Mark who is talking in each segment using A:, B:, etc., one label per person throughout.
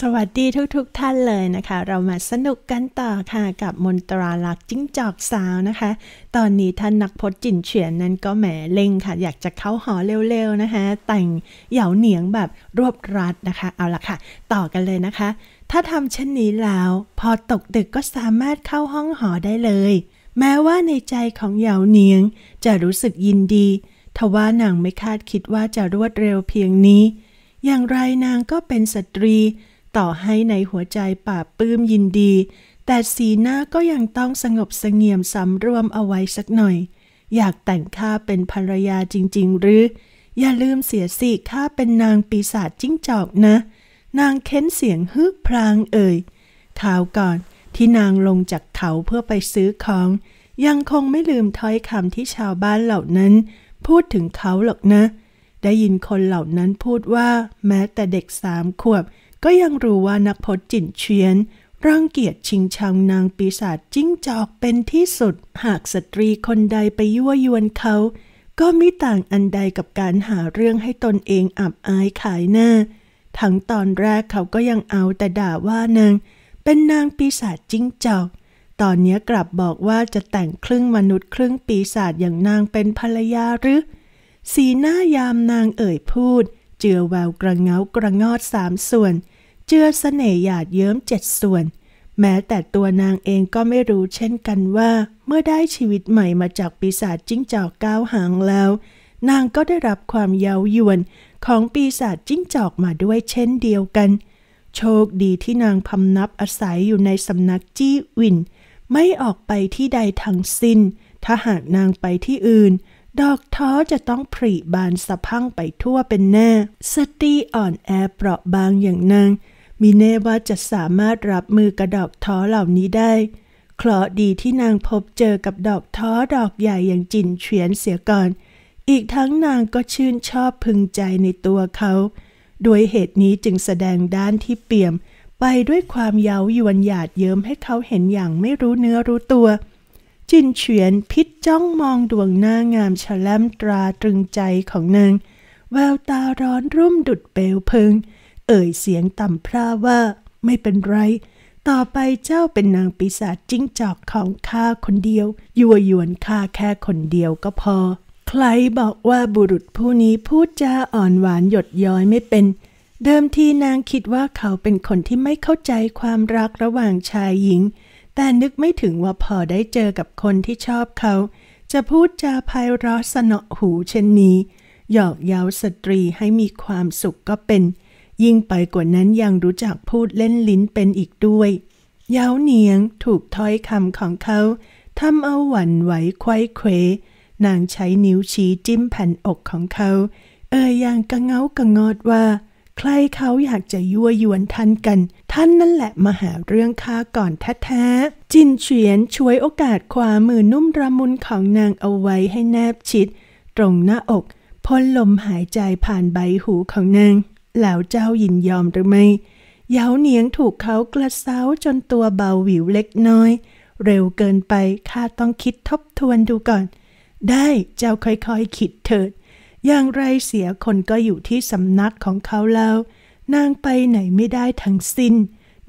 A: สวัสดีทุกๆทท่านเลยนะคะ เรามาสนุกกันต่อค่ะกับมนตราลักจิ้งจอกสาวนะคะ ตอนนี้ท่านนักพจน์จินเฉียนนั้นก็แหมเล่งค่ะ อยากจะเข้าหอเร็วๆนะคะแต่งเหยาเหนียงแบบรวบรัดนะคะ เอาละค่ะ ต่อกันเลยนะคะ ถ้าทำเช่นนี้แล้ว พอตกดึกก็สามารถเข้าห้องหอได้เลย แม้ว่าในใจของเหยาเหนียงจะรู้สึกยินดีทว่านางไม่คาดคิดว่าจะรวดเร็วเพียงนี้ อย่างไรนางก็เป็นสตรีต่อให้ในหัวใจป่าปื้มยินดี แต่สีหน้าก็ยังต้องสงบสงเงียมสำรวมเอาไว้สักหน่อย อยากแต่งข้าเป็นภรรยาจริงๆ หรือ อย่าลืมเสียสิข้าเป็นนางปีศาจจิ้งจอกนะ นางเค้นเสียงฮึกพรางเอ่ยข่าวก่อนที่นางลงจากเขาเพื่อไปซื้อของ ยังคงไม่ลืมถ้อยคำที่ชาวบ้านเหล่านั้น พูดถึงเขาหรอกนะ ได้ยินคนเหล่านั้นพูดว่าแม้แต่เด็กสามขวบก็ยังรู้ว่านักพจน์จินเชียนรังเกียจ ชิงชังนางปีศาจจิ้งจอกเป็นที่สุด หากสตรีคนใดไปยั่วยวนเขา ก็มิต่างอันใดกับการหาเรื่องให้ตนเองอับอายขายหน้า ทั้งตอนแรกเขาก็ยังเอาแต่ด่าว่า นาง เป็นนางปีศาจจิ้งจอก ตอนนี้กลับบอกว่าจะแต่งครึ่งมนุษย์ ครึ่งปีศาจอย่างนางเป็นภรรยาหรือ สีหน้ายามนางเอ่ยพูดเจือแววกระเงากระงอดสามส่วน เจือเสน่หยาดเยิ้มเจ็ดส่วน แม้แต่ตัวนางเองก็ไม่รู้เช่นกันว่าเมื่อได้ชีวิตใหม่มาจากปีศาจจิ้งจอกก้าวหางแล้ว นางก็ได้รับความเย้ายวนของปีศาจจิ้งจอกมาด้วยเช่นเดียวกัน โชคดีที่นางพำนับอาศัยอยู่ในสำนักจี้วินไม่ออกไปที่ใดทั้งสิน้น ถ้าหากนางไปที่อื่นดอกท้อจะต้องผริบานสะพังไปทั่วเป็นแน่ สตีอ่อนแอเปราะบางอย่างนางมีแน่ว่าจะสามารถรับมือกระดอกท้อเหล่านี้ได้เคราะดีที่นางพบเจอกับดอกท้อดอกใหญ่อย่างจินเฉียนเสียก่อน อีกทั้งนางก็ชื่นชอบพึงใจในตัวเขาด้วยเหตุนี้จึงแสดงด้านที่เปี่ยม ไปด้วยความเย้ายวนหยาดเยิ้มให้เขาเห็นอย่างไม่รู้เนื้อรู้ตัวจินเฉียนพิจจ้องมองดวงหน้างามฉล่มตราตรึงใจของนาง แววตาร้อนรุ่มดุดเปลวเพิงเอ่ยเสียงต่ำพร่าว่าไม่เป็นไร ต่อไปเจ้าเป็นนางปีศาจจิ้งจอกของข้าคนเดียวยั่วยวนข้าแค่คนเดียวก็พอ ใครบอกว่าบุรุษผู้นี้พูดจาอ่อนหวานหยดย้อยไม่เป็น เดิมทีนางคิดว่าเขาเป็นคนที่ไม่เข้าใจความรักระหว่างชายหญิงแต่นึกไม่ถึงว่าพอได้เจอกับคนที่ชอบเขา จะพูดจาไพเราะสนอหูเช่นนี้ หยอกเย้าสตรีให้มีความสุขก็เป็น ยิ่งไปกว่านั้นยังรู้จักพูดเล่นลิ้นเป็นอีกด้วยเย้าเนียงถูกถ้อยคำของเขาทำเอาหวั่นไหวควยเควนางใช้นิ้วชี้จิ้มแผ่นอกของเขา เอ่ยอย่างกระเงากระงอดว่าใครเขาอยากจะยั่วยวนท่านกัน ท่านนั่นแหละมาหาเรื่องค้าก่อนแท้ๆจินเฉียนช่วยโอกาสความือนุ่มระมุนของนางเอาไว้ให้แนบชิด ตรงหน้าอกพ่นลมหายใจผ่านใบหูของนางแล้วเจ้ายินยอมหรือไม่เย้าเนียงถูกเขากระเซาจนตัวเบาหวิวเล็กน้อย เร็วเกินไปข้าต้องคิดทบทวนดูก่อน ได้เจ้าค่อยๆคิดเถิดอย่างไรเสียคนก็อยู่ที่สำนักของเขาแล้ว นางไปไหนไม่ได้ทั้งสิน้น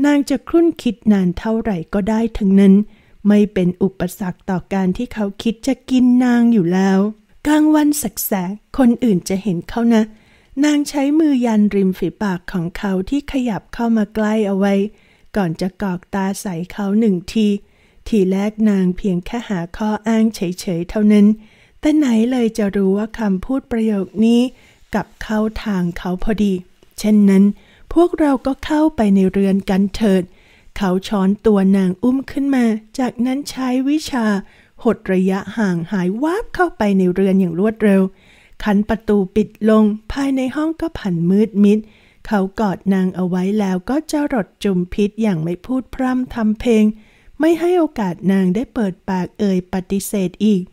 A: นางจะครุ่นคิดนานเท่าไหร่ก็ได้ทั้งนั้น ไม่เป็นอุปสรรคต่อการที่เขาคิดจะกินนางอยู่แล้ว กลางวันสักแสกคนอื่นจะเห็นเขานะ นางใช้มือยันริมฝีปากของเขาที่ขยับเข้ามาใกล้เอาไว้ก่อนจะกอกตาใส่เขาหนึ่งทีทีแรกนางเพียงแค่หาข้ออ้างเฉยๆเท่านั้นแต่ไหนเลยจะรู้ว่าคำพูดประโยคนี้กับเข้าทางเขาพอดี เช่นนั้น พวกเราก็เข้าไปในเรือนกันเถิด เขาช้อนตัวนางอุ้มขึ้นมา จากนั้นใช้วิชา หดระยะห่างหายวาบเข้าไปในเรือนอย่างรวดเร็ว ขันประตูปิดลง ภายในห้องก็ผันมืดมิด เขากอดนางเอาไว้แล้วก็จะรดจุมพิษอย่างไม่พูดพร่ำทำเพลง ไม่ให้โอกาสนางได้เปิดปากเอ่ยปฏิเสธอีก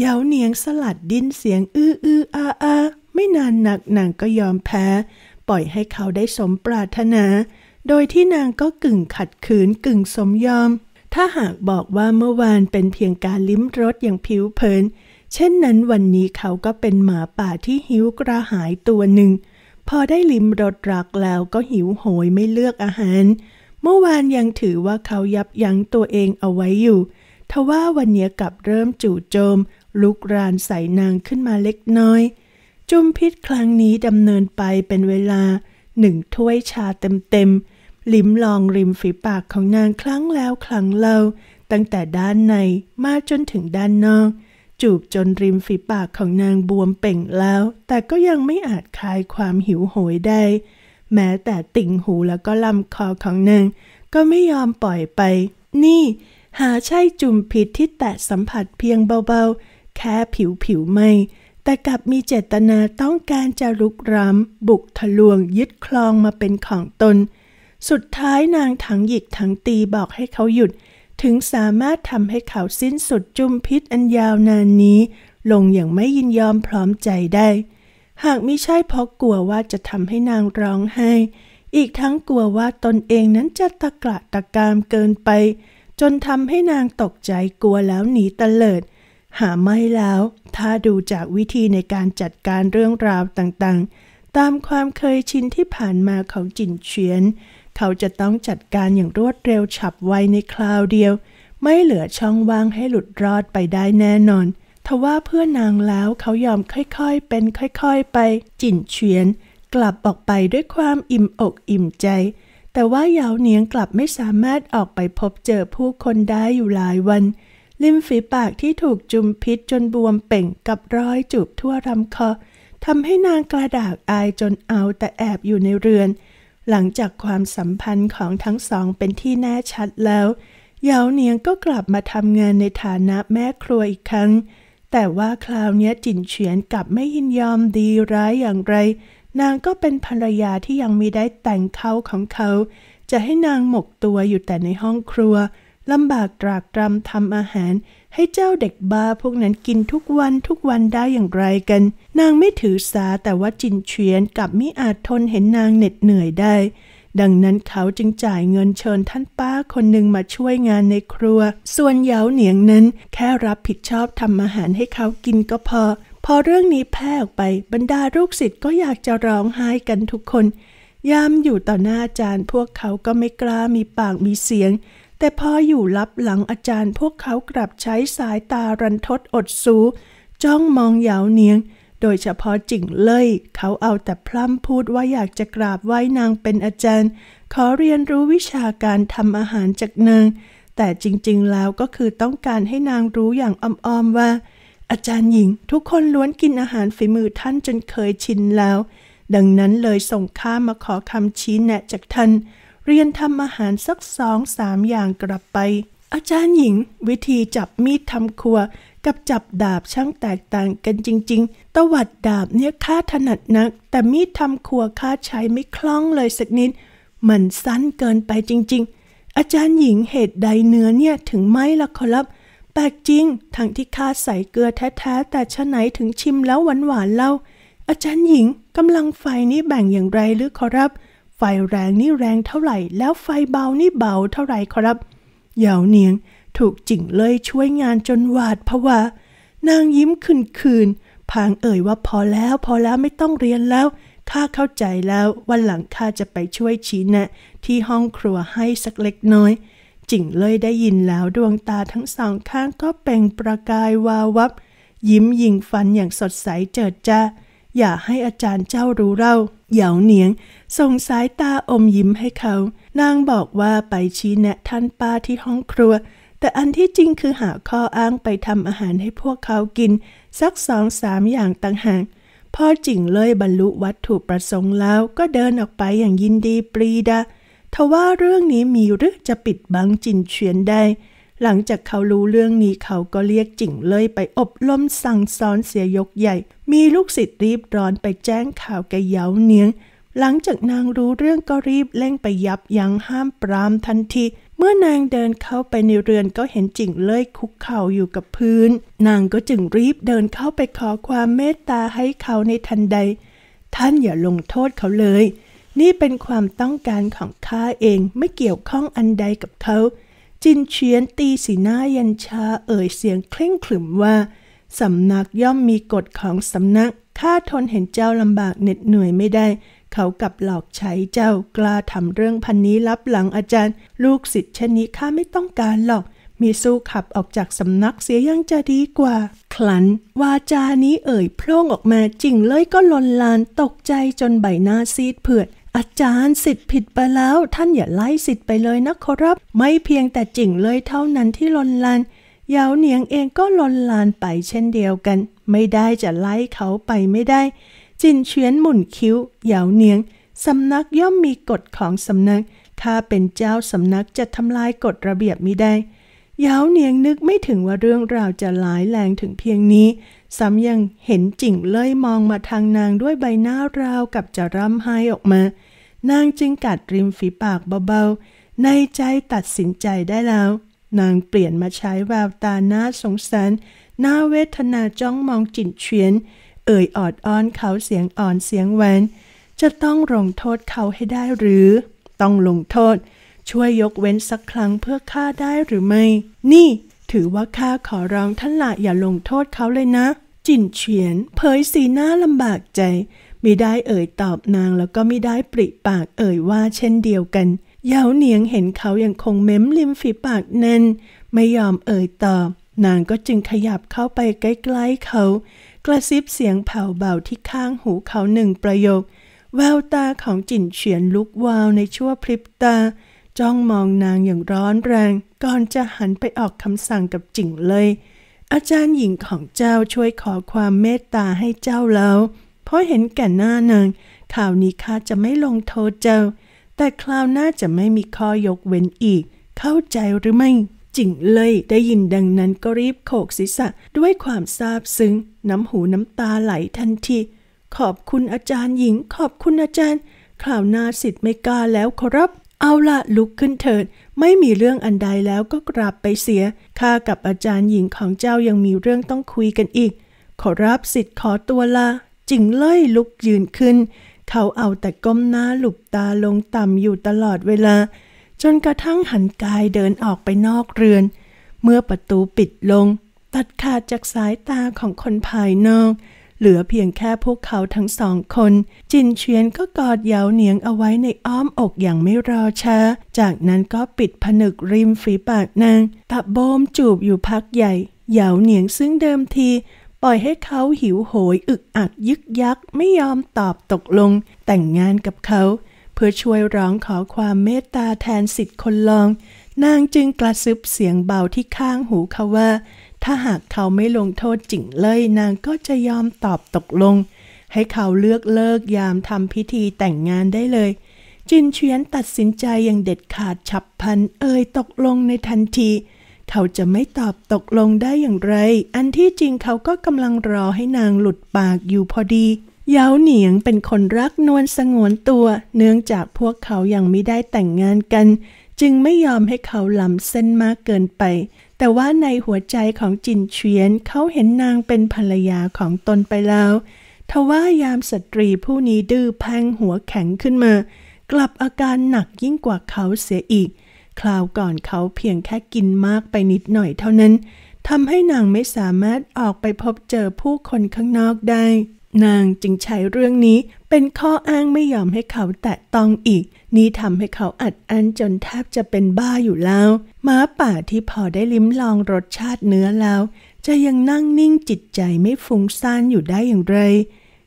A: เหยาเหนียงสลัดดิ้นเสียง อื้ออื้ออาอาไม่นานหนักนางก็ยอมแพ้ ปล่อยให้เขาได้สมปรารถนา โดยที่นางก็กึ่งขัดขืนกึ่งสมยอม ถ้าหากบอกว่าเมื่อวานเป็นเพียงการลิ้มรสอย่างผิวเผิน เช่นนั้นวันนี้เขาก็เป็นหมาป่าที่หิวกระหายตัวหนึ่ง พอได้ลิ้มรสรักแล้วก็หิวโหยไม่เลือกอาหาร เมื่อวานยังถือว่าเขายับยั้งตัวเองเอาไว้อยู่ทว่าวันนี้กลับเริ่มจู่โจมลุกรานใส่นางขึ้นมาเล็กน้อย จุมพิษครั้งนี้ดำเนินไปเป็นเวลาหนึ่งถ้วยชาเต็มๆลิ้มลองริมฝีปากของนางครั้งแล้วครั้งเล่า ตั้งแต่ด้านในมาจนถึงด้านนอก จูบจนริมฝีปากของนางบวมเป่งแล้ว แต่ก็ยังไม่อาจคลายความหิวโหยได้ แม้แต่ติ่งหูแล้วก็ลำคอของนาง ก็ไม่ยอมปล่อยไป นี่ หาใช่จุ่มพิษที่แตะสัมผัสเพียงเบาแค่ผิวผิวไม่ แต่กลับมีเจตนาต้องการจะลุกร้ำบุกทะลวง ยึดคลองมาเป็นของตน สุดท้ายนางทั้งหยิกทั้งตีบอกให้เขาหยุด ถึงสามารถทำให้เขาสิ้นสุดจุมพิษอันยาวนานนี้ ลงอย่างไม่ยินยอมพร้อมใจได้ หากมิใช่เพราะกลัวว่าจะทำให้นางร้องไห้ อีกทั้งกลัวว่าตนเองนั้นจะตะกละตะการเกินไป จนทำให้นางตกใจกลัวแล้วหนีเตลิดหาไม่แล้ว ถ้าดูจากวิธีในการจัดการเรื่องราวต่างๆ ตามความเคยชินที่ผ่านมาของจินเฉียน เขาจะต้องจัดการอย่างรวดเร็วฉับไวในคราวเดียว ไม่เหลือช่องว่างให้หลุดรอดไปได้แน่นอน ทว่าเพื่อนางแล้วเขายอมค่อยๆ เป็นค่อยๆ ไป จินเฉียน กลับออกไปด้วยความอิ่มอกอิ่มใจ แต่ว่ายาวเนียงกลับไม่สามารถออกไปพบเจอผู้คนได้อยู่หลายวันเริมฝีปากที่ถูกจุมพิษจนบวมเป่งกับร้อยจูบทั่วรำคอทำให้นางกระดากอายจนเอาแต่แอบอยู่ในเรือน หลังจากความสัมพันธ์ของทั้งสองเป็นที่แน่ชัดแล้ว เยาวเนียงก็กลับมาทำงานในฐานะแม่ครัวอีกครั้ง แต่ว่าคราวนี้จินเฉียนกลับไม่ยินยอมดีร้ายอย่างไร นางก็เป็นภรรยาที่ยังมีได้แต่งเข้าของเขา จะให้นางหมกตัวอยู่แต่ในห้องครัวลำบากตรากตรำทำอาหาร ให้เจ้าเด็กบาพวกนั้นกินทุกวันทุกวันได้อย่างไรกัน นางไม่ถือสาแต่ว่าจินเฉียนกับมิอาจทนเห็นนางเหน็ดเหนื่อยได้ ดังนั้นเขาจึงจ่ายเงินเชิญท่านป้าคนหนึ่งมาช่วยงานในครัว ส่วนเยาเหนียงนั้นแค่รับผิดชอบทำอาหารให้เขากินก็พอ พอเรื่องนี้แพร่ออกไปบรรดาลูกศิษย์ก็อยากจะร้องไห้กันทุกคนยามอยู่ต่อหน้าอาจารย์ พวกเขาก็ไม่กล้ามีปากมีเสียงแต่พออยู่ลับหลังอาจารย์พวกเขากลับใช้สายตารันทดอดสูจ้องมองเหยาเนียง โดยเฉพาะจิ่งเล่ยเขาเอาแต่พร่ำพูดว่าอยากจะกราบไหว้นางเป็นอาจารย์ ขอเรียนรู้วิชาการทำอาหารจากนาง แต่จริงๆแล้วก็คือต้องการให้นางรู้อย่างอ้อม ๆ ว่า อาจารย์หญิงทุกคนล้วนกินอาหารฝีมือท่านจนเคยชินแล้ว ดังนั้นเลยส่งข้ามาขอคำชี้แนะจากท่านเรียนทำอาหารสักสองสามอย่างกลับไป อาจารย์หญิงวิธีจับมีดทำครัวกับจับดาบช่างแตกต่างกันจริง ๆ ตวัดดาบเนี่ยข้าถนัดนัก แต่มีดทำครัวข้าใช้ไม่คล่องเลยสักนิด มันสั้นเกินไปจริง ๆ อาจารย์หญิงเหตุใดเนื้อเนี่ยถึงไม่ละครับแปลกจริง ทั้งที่ข้าใส่เกลือแท้ๆแต่ชะไหนถึงชิมแล้วหวานๆเล่า อาจารย์หญิงกำลังไฟนี้แบ่งอย่างไรหรือขอรับไฟแรงนี่แรงเท่าไหร่ แล้วไฟเบานี่เบาเท่าไหร่ครับ เหยาเนียงถูกจิ่งเลยช่วยงานจนหวาดผวานางยิ้มคืนคืนพางเอ่ยว่าพอแล้วพอแล้วไม่ต้องเรียนแล้วข้าเข้าใจแล้ววันหลังข้าจะไปช่วยชี้แนะ ที่ห้องครัวให้สักเล็กน้อย จิ่งเลยได้ยินแล้วดวงตาทั้งสองข้างก็เป่งประกายวาววับ ยิ้มยิงฟันอย่างสดใสเจิดจ้า อย่าให้อาจารย์เจ้ารู้เล่าเหยาเหนียงส่งสายตาอมยิ้มให้เขา นางบอกว่าไปชี้แนะท่านป้าที่ห้องครัว แต่อันที่จริงคือหาข้ออ้างไปทำอาหารให้พวกเขากิน สักสองสามอย่างต่างหากพ่อจิงเลยบรรลุวัตถุประสงค์แล้ว ก็เดินออกไปอย่างยินดีปรีดา ทว่าเรื่องนี้มีหรือจะปิดบังจินเฉียนได้ หลังจากเขารู้เรื่องนี้เขาก็เรียกจิงเลยไปอบรมสั่งสอนเสียยกใหญ่ มีลูกศิษย์รีบร้อนไปแจ้งข่าวแกเย้าเนียงหลังจากนางรู้เรื่องก็รีบเร่งไปยับยั้งห้ามปรามทันทีเมื่อนางเดินเข้าไปในเรือนก็เห็นจิ่งเล่ยคุกเข่าอยู่กับพื้น นางก็จึงรีบเดินเข้าไปขอความเมตตาให้เขาในทันใด ท่านอย่าลงโทษเขาเลย นี่เป็นความต้องการของข้าเองไม่เกี่ยวข้องอันใดกับเขา จินเฉียนตีสีหน้ายันชาเอ่ยเสียงเคร่งขรึมว่าสำนักย่อมมีกฎของสำนักข้าทนเห็นเจ้าลำบากเหน็ดเหนื่อยไม่ได้เขากับหลอกใช้เจ้ากล้าทำเรื่องพันนี้ลับหลังอาจารย์ ลูกศิษย์เช่นนี้ข้าไม่ต้องการหรอก มีสู้ขับออกจากสำนักเสียยังจะดีกว่าคลันวาจานี้เอ่ยโพร่งออกมาจริงเลยก็ลนลานตกใจจนใบหน้าซีดเผือดอาจารย์สิทธิ์ผิดไปแล้วท่านอย่าไล่สิทธิ์ไปเลยนะครับ ไม่เพียงแต่จิงเลยเท่านั้นที่ลนลานยาวเหนียงเองก็ลนลานไปเช่นเดียวกัน ไม่ได้จะไล่เขาไปไม่ได้จินเฉียนหมุนคิ้ว เหยาเนียงสำนักย่อมมีกฎของสำนัก ถ้าเป็นเจ้าสำนักจะทำลายกฎระเบียบมิได้เหยาเนียงนึกไม่ถึงว่าเรื่องราวจะหลายแรงถึงเพียงนี้ ซ้ำยังเห็นจิ่งเลยมองมาทางนางด้วยใบหน้าราวกับจะร่ำไห้ออกมา นางจึงกัดริมฝีปากเบาๆ ในใจตัดสินใจได้แล้ว นางเปลี่ยนมาใช้แววตาหน้าสงสาร หน้าเวทนาจ้องมองจิ่นเฉียนเอ่ยออดอ้อนเขาเสียงอ่อนเสียงแหวนจะต้องลงโทษเขาให้ได้หรือ ต้องลงโทษ ช่วยยกเว้นสักครั้งเพื่อข้าได้หรือไม่ นี่ ถือว่าข้าขอร้องท่านละอย่าลงโทษเขาเลยนะ จินเฉียน เผยสีหน้าลำบากใจไม่ได้เอ่ยตอบนางแล้วก็ไม่ได้ปริปากเอ่ยว่า เช่นเดียวกันเยาเหนียงเห็นเขายังคงเม้มริมฝีปากแน่นไม่ยอมเอ่ยตอบ นางก็จึงขยับเข้าไปใกล้ๆเขากระซิบเสียงเผาเบาที่ข้างหูเขาหนึ่งประโยค แววตาของจินเฉียนลุกวาวในชั่วพริบตา จ้องมองนางอย่างร้อนแรง ก่อนจะหันไปออกคำสั่งกับจิงเลย อาจารย์หญิงของเจ้าช่วยขอความเมตตาให้เจ้าแล้ว เพราะเห็นแก่หน้านางข่าวนี้ข้าจะไม่ลงโทษเจ้า แต่คราวหน้าจะไม่มีข้อยกเว้นอีกเข้าใจหรือไม่จิงเลยได้ยินดังนั้นก็รีบโขกศีรษะด้วยความซาบซึ้ง น้ำหูน้ำตาไหลทันทีขอบคุณอาจารย์หญิงขอบคุณอาจารย์คราวหน้าสิทธิ์ไม่กล้าแล้วขอรับเอาละลุกขึ้นเถิด ไม่มีเรื่องอันใดแล้วก็กราบไปเสียข้ากับอาจารย์หญิงของเจ้ายังมีเรื่องต้องคุยกันอีก ขอรับสิทธิ์ขอตัวลาจิงเล่ยลุกยืนขึ้น เขาเอาแต่ก้มหน้าหลุบตาลงต่ำอยู่ตลอดเวลาจนกระทั่งหันกายเดินออกไปนอกเรือน เมื่อประตูปิดลง ตัดขาดจากสายตาของคนภายนอก เหลือเพียงแค่พวกเขาทั้งสองคน จินเชียนก็กอดเหยาเหนียงเอาไว้ในอ้อมอกอย่างไม่รอช้า จากนั้นก็ปิดผนึกริมฝีปากนางตะโบมจูบอยู่พักใหญ่เหยาเหนียงซึ่งเดิมที ปล่อยให้เขาหิวโหยอึกอักยึกยักไม่ยอมตอบตกลงแต่งงานกับเขาพื่อช่วยร้องขอความเมตตาแทนสิทธิ์คนลอง นางจึงกระซิบเสียงเบาที่ข้างหูเขาว่า ถ้าหากเขาไม่ลงโทษจิงเลย นางก็จะยอมตอบตกลง ให้เขาเลือกเลิกยามทำพิธีแต่งงานได้เลย จินเฉียนตัดสินใจอย่างเด็ดขาดฉับพลันเอ่ยตกลงในทันที เขาจะไม่ตอบตกลงได้อย่างไร อันที่จริงเขาก็กำลังรอให้นางหลุดปากอยู่พอดีเยาเหนียงเป็นคนรักนวลสงวนตัวเนื่องจากพวกเขายังไม่ได้แต่งงานกันจึงไม่ยอมให้เขาล้ำเส้นมากเกินไปแต่ว่าในหัวใจของจินเฉียนเขาเห็นนางเป็นภรรยาของตนไปแล้วทว่ายามสตรีผู้นี้ดื้อแพงหัวแข็งขึ้นมากลับอาการหนักยิ่งกว่าเขาเสียอีกคราวก่อนเขาเพียงแค่กินมากไปนิดหน่อยเท่านั้นทำให้นางไม่สามารถออกไปพบเจอผู้คนข้างนอกได้นางจึงใช้เรื่องนี้เป็นข้ออ้างไม่ยอมให้เขาแตะต้องอีก นี่ทำให้เขาอัดอั้นจนแทบจะเป็นบ้าอยู่แล้ว ม้าป่าที่พอได้ลิ้มลองรสชาติเนื้อแล้ว จะยังนั่งนิ่งจิตใจไม่ฟุ้งซ่านอยู่ได้อย่างไร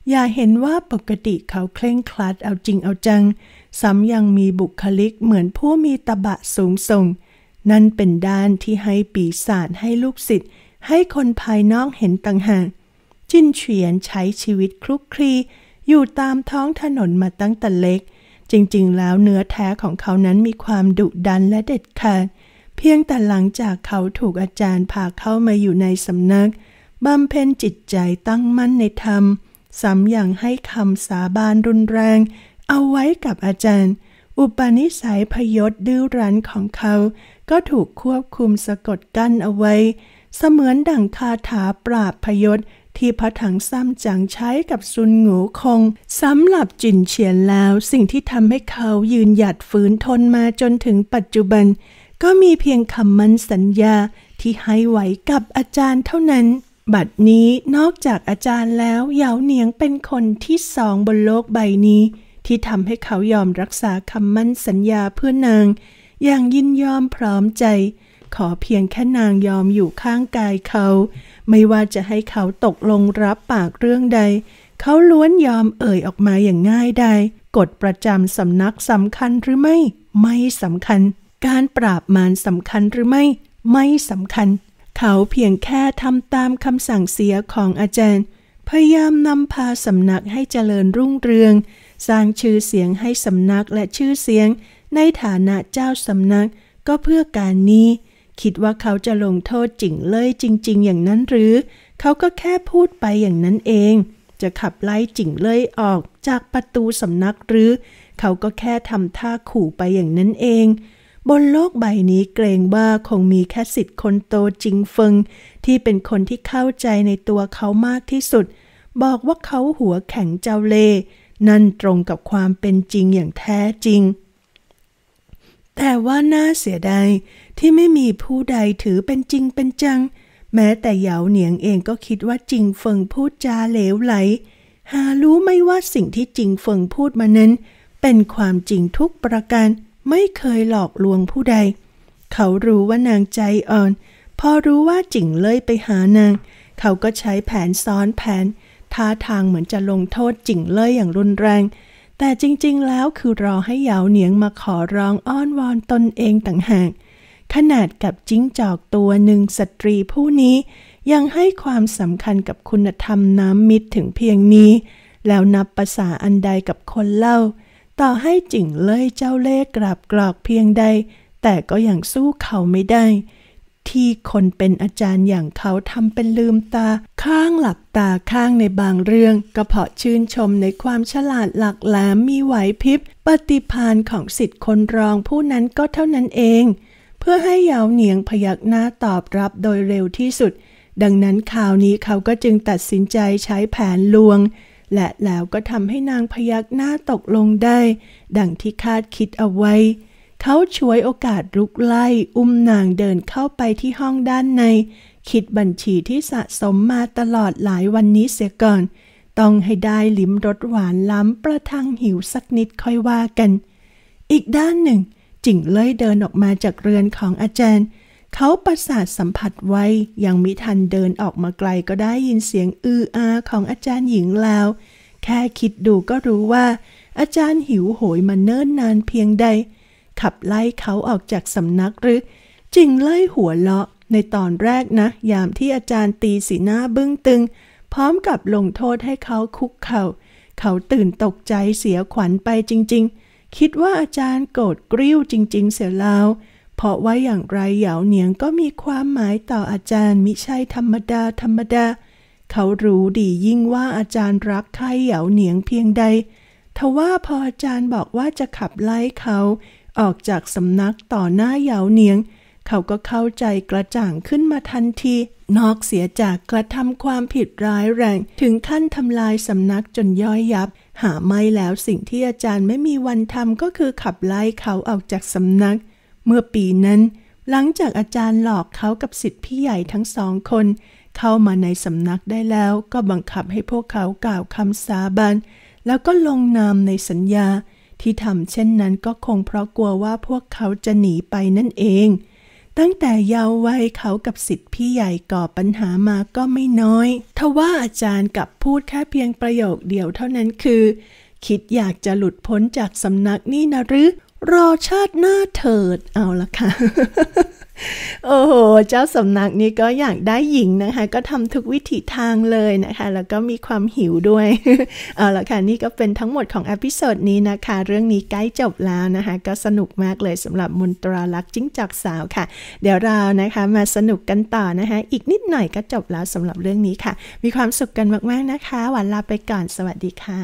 A: อย่าเห็นว่าปกติเขาเคร่งครัดเอาจริงเอาจังซ้ำยังมีบุคลิกเหมือนผู้มีตบะสูงส่ง นั่นเป็นด้านที่ให้ปีศาจให้ลูกศิษย์ให้คนภายนอกเห็นต่างหากจินเฉียนใช้ชีวิตคลุกคลีอยู่ตามท้องถนนมาตั้งแต่เล็ก จริงๆ แล้วเนื้อแท้ของเขานั้นมีความดุดันและเด็ดขาด เพียงแต่หลังจากเขาถูกอาจารย์พาเข้ามาอยู่ในสำนัก บำเพ็ญจิตใจตั้งมั่นในธรรม สำอย่างให้คำสาบานรุนแรง เอาไว้กับอาจารย์ อุปนิสัยพยศดื้อรั้นของเขาก็ถูกควบคุมสะกดกั้นเอาไว้ เสมือนดั่งคาถาปราบพยศที่พระถังซ้ำจังใช้กับซุนหงูคงสำหรับจินเฉียนแล้วสิ่งที่ทำให้เขายืนหยัดฝืนทนมาจนถึงปัจจุบันก็มีเพียงคำมั่นสัญญาที่ให้ไหวกับอาจารย์เท่านั้นบัดนี้นอกจากอาจารย์แล้วเหยาเหนียงเป็นคนที่สองบนโลกใบนี้ที่ทำให้เขายอมรักษาคำมั่นสัญญาเพื่อนางอย่างยินยอมพร้อมใจขอเพียงแค่นางยอมอยู่ข้างกายเขาไม่ว่าจะให้เขาตกลงรับปากเรื่องใด เขาล้วนยอมเอ่ยออกมาอย่างง่ายด้กฎประจำสำนักสำคัญหรือไม่ ไม่สำคัญ การปราบมารสำคัญหรือไม่ ไม่สำคัญ เขาเพียงแค่ทำตามคำสั่งเสียของอาจารย์ พยายามนำพาสำนักให้เจริญรุ่งเรือง สร้างชื่อเสียงให้สำนักและชื่อเสียง ในฐานะเจ้าสำนักก็เพื่อการนี้คิดว่าเขาจะลงโทษจิงเลยจริง ๆ อย่างนั้นหรือ เขาก็แค่พูดไปอย่างนั้นเอง จะขับไล่จิงเลยออกจากประตูสำนักหรือ เขาก็แค่ทำท่าขู่ไปอย่างนั้นเอง บนโลกใบนี้เกรงว่าคงมีแค่สิทธิ์คนโตจริงเฟิงที่เป็นคนที่เข้าใจในตัวเขามากที่สุด บอกว่าเขาหัวแข็งเจ้าเล่นั่นตรงกับความเป็นจริงอย่างแท้จริง แต่ว่าน่าเสียดายที่ไม่มีผู้ใดถือเป็นจริงเป็นจัง แม้แต่เหยาเหนียงเองก็คิดว่าจริงเฟิงพูดจาเหลวไหล หารู้ไม่ว่าสิ่งที่จริงเฟิงพูดมานั้น เป็นความจริงทุกประการ ไม่เคยหลอกลวงผู้ใด เขารู้ว่านางใจอ่อน พอรู้ว่าจริงเลยไปหานาง เขาก็ใช้แผนซ้อนแผนท่าทางเหมือนจะลงโทษจริงเลยอย่างรุนแรง แต่จริงๆ แล้วคือรอให้เหยาเหนียงมาขอร้องอ้อนวอนตนเองต่างหากขนาดกับจิ้งจอกตัวหนึ่งสตรีผู้นี้ ยังให้ความสำคัญกับคุณธรรมน้ำมิตรถึงเพียงนี้ แล้วนับภาษาอันใดกับคนเล่า ต่อให้จิ่งเล่ยเจ้าเล่กราบกรอกเพียงใด แต่ก็ยังสู้เขาไม่ได้ ที่คนเป็นอาจารย์อย่างเขาทำเป็นลืมตา ข้างหลับตาข้างในบางเรื่อง ก็เพาะชื่นชมในความฉลาดหลักแหลมมีไหวพริบปฏิพานของสิทธิ์คนรองผู้นั้นก็เท่านั้นเองเพื่อให้ยาวเหนียงพยักหน้าตอบรับโดยเร็วที่สุด ดังนั้นข่าวนี้เขาก็จึงตัดสินใจใช้แผนลวง และแล้วก็ทำให้นางพยักหน้าตกลงได้ ดังที่คาดคิดเอาไว้ เขาช่วยโอกาสลุกไล่ อุ้มนางเดินเข้าไปที่ห้องด้านใน คิดบัญชีที่สะสมมาตลอดหลายวันนี้เสียก่อน ต้องให้ได้ลิ้มรสหวานล้ำประทังหิวสักนิดค่อยว่ากัน อีกด้านหนึ่งจิงเลยเดินออกมาจากเรือนของอาจารย์ เขาประสาทสัมผัสไว้ ยังมิทันเดินออกมาไกลก็ได้ยินเสียงอืออาของอาจารย์หญิงแล้ว แค่คิดดูก็รู้ว่า อาจารย์หิวโหยมาเนิ่นนานเพียงใด ขับไล่เขาออกจากสำนักหรือ จิงเลยหัวเลาะในตอนแรกนะ ยามที่อาจารย์ตีสีหน้าบึ้งตึง พร้อมกับลงโทษให้เขาคุกเขา่า เขาตื่นตกใจเสียขวัญไปจริง ๆคิดว่าอาจารย์โกรธกริ้วจริง ๆ เสียแล้ว เพราะว่าอย่างไรเหยาเหนียงก็มีความหมายต่ออาจารย์มิใช่ธรรมดา ธรรมดา เขารู้ดียิ่งว่าอาจารย์รักใครเหยาเหนียงเพียงใด ทว่าพออาจารย์บอกว่าจะขับไล่เขาออกจากสำนักต่อหน้าเหยาเหนียง เขาก็เข้าใจกระจ่างขึ้นมาทันทีนอกเสียจากกระทำความผิดร้ายแรงถึงขั้นทำลายสำนักจนย่อยยับหาไม่แล้วสิ่งที่อาจารย์ไม่มีวันทำก็คือขับไล่เขาออกจากสำนัก เมื่อปีนั้น หลังจากอาจารย์หลอกเขากับสิทธิพี่ใหญ่ทั้งสองคน เข้ามาในสำนักได้แล้วก็บังคับให้พวกเขากล่าวคำสาบานแล้วก็ลงนามในสัญญา ที่ทำเช่นนั้นก็คงเพราะกลัวว่าพวกเขาจะหนีไปนั่นเองตั้งแต่เยาว์วัยเขากับสิทธิ์พี่ใหญ่ก่อปัญหามาก็ไม่น้อยทว่าอาจารย์กับพูดแค่เพียงประโยคเดียวเท่านั้นคือ คิดอยากจะหลุดพ้นจากสำนักนี่นะหรือ รอชาติหน้าเถิดเอาละค่ะโอ้โหเจ้าสำนักนี้ก็อยากได้หญิงนะคะ ก็ทำทุกวิถีทางเลยนะคะ แล้วก็มีความหิวด้วยเอาละค่ะนี่ก็เป็นทั้งหมดของอพิโซดนี้นะคะ เรื่องนี้ใกล้จบแล้วนะคะ ก็สนุกมากเลยสำหรับมนตราลักจิ้งจอกสาวค่ะเดี๋ยวเรานะคะมาสนุกกันต่อนะคะอีกนิดหน่อยก็จบแล้วสำหรับเรื่องนี้ค่ะ มีความสุขกันมากๆนะคะ หวันลาไปก่อนสวัสดีค่ะ